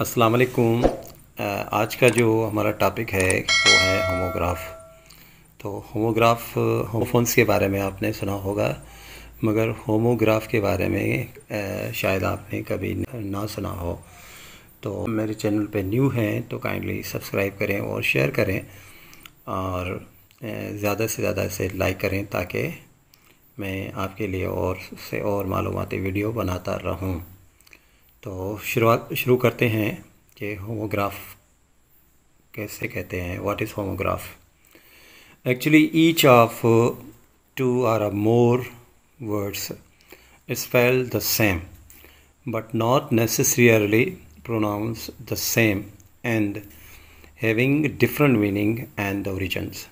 अस्सलाम वालेकुम आज का जो हमारा टॉपिक है वो है होमोग्राफ तो होमोग्राफ होमोफोन्स के बारे में आपने सुना होगा मगर होमोग्राफ के बारे में शायद आपने कभी ना सुना हो तो मेरे चैनल पे न्यू हैं तो काइंडली सब्सक्राइब करें और शेयर करें और ज़्यादा से ज़्यादा इसे लाइक करें ताकि मैं आपके लिए और से और मालूमती वीडियो बनाता रहूँ तो शुरुआत शुरू करते हैं कि होमोग्राफ कैसे कहते हैं what is homograph actually each of two or a more words spell the same but not necessarily pronounce the same and having different meaning and the origins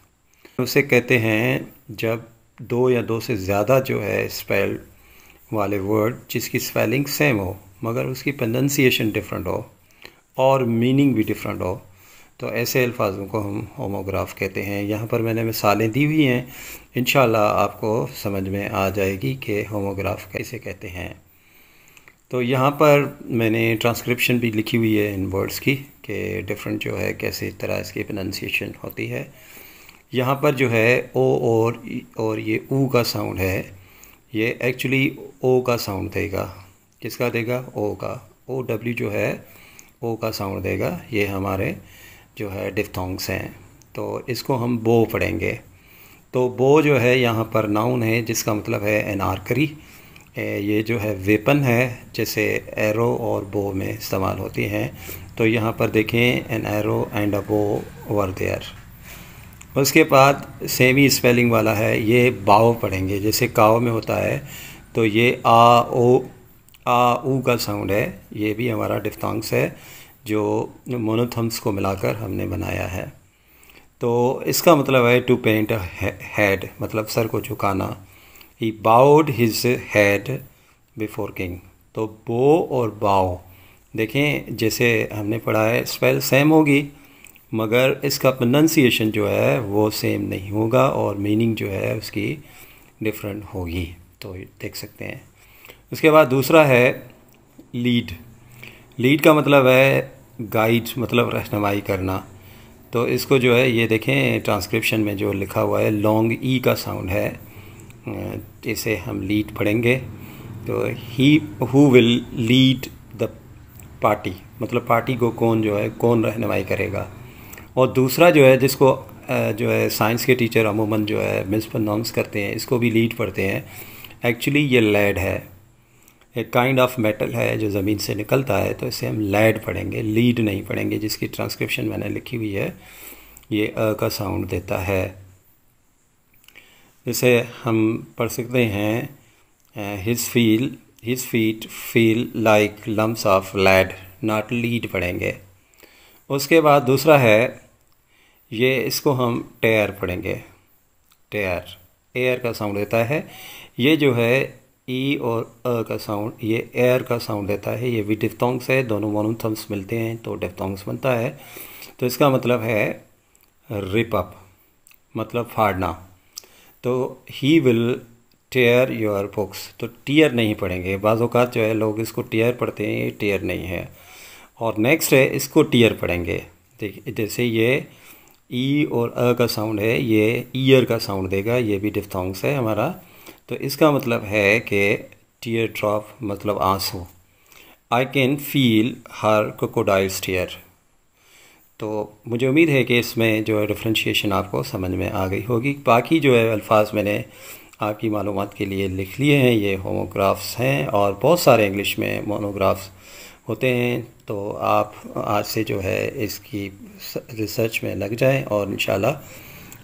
उसे कहते हैं जब दो या दो से ज़्यादा जो है स्पेल वाले वर्ड जिसकी स्पेलिंग सेम हो मगर उसकी प्रनंसिएशन डिफरेंट हो और मीनिंग भी डिफरेंट हो तो ऐसे अल्फाजों को हम होमोग्राफ कहते हैं यहाँ पर मैंने मिसालें दी हुई हैं इन आपको समझ में आ जाएगी कि होमोग्राफ कैसे कहते हैं तो यहाँ पर मैंने ट्रांसक्रिप्शन भी लिखी हुई है इन वर्ड्स की कि डिफरेंट जो है कैसे तरह इसकी प्रनंसिएशन होती है यहाँ पर जो है ओ और और ये ऊ का साउंड है ये एक्चुअली ओ का साउंड देगा किसका देगा ओ का ओ डब्ल्यू जो है ओ का साउंड देगा ये हमारे जो है डिफ्थोंग्स हैं तो इसको हम बो पढ़ेंगे तो बो जो है यहाँ पर नाउन है जिसका मतलब है एनारकरी ये जो है वेपन है जैसे एरो और बो में इस्तेमाल होती हैं तो यहाँ पर देखें एन एरो एंड अ बो ओवर देयर उसके बाद सेम ही स्पेलिंग वाला है ये बाओ पढ़ेंगे जैसे काओ में होता है तो ये आ ओ आ ऊ का साउंड है ये भी हमारा डिफ्थोंग्स है जो मोनोथम्स को मिलाकर हमने बनाया है तो इसका मतलब है टू पेंट हेड मतलब सर को झुकाना ही bowed his head before king तो बो और बाओ देखें जैसे हमने पढ़ा है स्पेल सेम होगी मगर इसका प्रोनंसिएशन जो है वो सेम नहीं होगा और मीनिंग जो है उसकी डिफरेंट होगी तो देख सकते हैं उसके बाद दूसरा है लीड लीड का मतलब है गाइड मतलब रहनमाई करना तो इसको जो है ये देखें ट्रांसक्रिप्शन में जो लिखा हुआ है लॉन्ग ई e का साउंड है इसे हम लीड पढ़ेंगे तो he who will lead the party मतलब पार्टी को कौन जो है कौन रहनमाई करेगा और दूसरा जो है जिसको जो है साइंस के टीचर अमूमन जो है मिसप्रनाउंस करते हैं इसको भी लीड पढ़ते हैं एक्चुअली ये लेड है एक काइंड ऑफ मेटल है जो ज़मीन से निकलता है तो इसे हम लैड पढ़ेंगे लीड नहीं पढ़ेंगे जिसकी ट्रांसक्रिप्शन मैंने लिखी हुई है ये अ का साउंड देता है इसे हम पढ़ सकते हैं his feel his feet feel like lumps of lead not lead पढ़ेंगे उसके बाद दूसरा है ये इसको हम टेयर पढ़ेंगे टेयर एयर का साउंड देता है ये जो है ई e और अ का साउंड ये एयर का साउंड देता है ये भी डिफ्थोंग्स है दोनों मोनोथम्स मिलते हैं तो डिफ्थोंग्स बनता है तो इसका मतलब है रिप अप मतलब फाड़ना तो he will tear your books तो टीयर नहीं पढ़ेंगे बाज़ात जो है लोग इसको टीयर पढ़ते हैं ये टीयर नहीं है और नेक्स्ट है इसको टीयर पढ़ेंगे देखिए जैसे ये ई e और अ का साउंड है ये ईयर का साउंड देगा ये भी डिफ्थोंग्स है हमारा तो इसका मतलब है कि टीयर ड्रॉप मतलब आंसू I can feel her crocodiles tear तो मुझे उम्मीद है कि इसमें जो है डिफ्रेंशिएशन आपको समझ में आ गई होगी बाकी जो है अल्फाज मैंने आपकी मालूम के लिए लिख लिए हैं ये होमोग्राफ्स हैं और बहुत सारे इंग्लिश में मोनोग्राफ्स होते हैं तो आप आज से जो है इसकी रिसर्च में लग जाएं और इन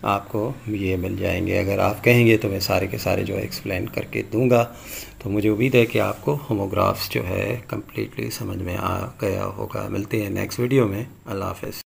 आपको ये मिल जाएंगे अगर आप कहेंगे तो मैं सारे के सारे जो है एक्सप्लेन करके दूंगा तो मुझे उम्मीद है कि आपको होमोग्राफ्स जो है कम्प्लीटली समझ में आ गया होगा मिलते हैं नेक्स्ट वीडियो में अल्लाह हाफ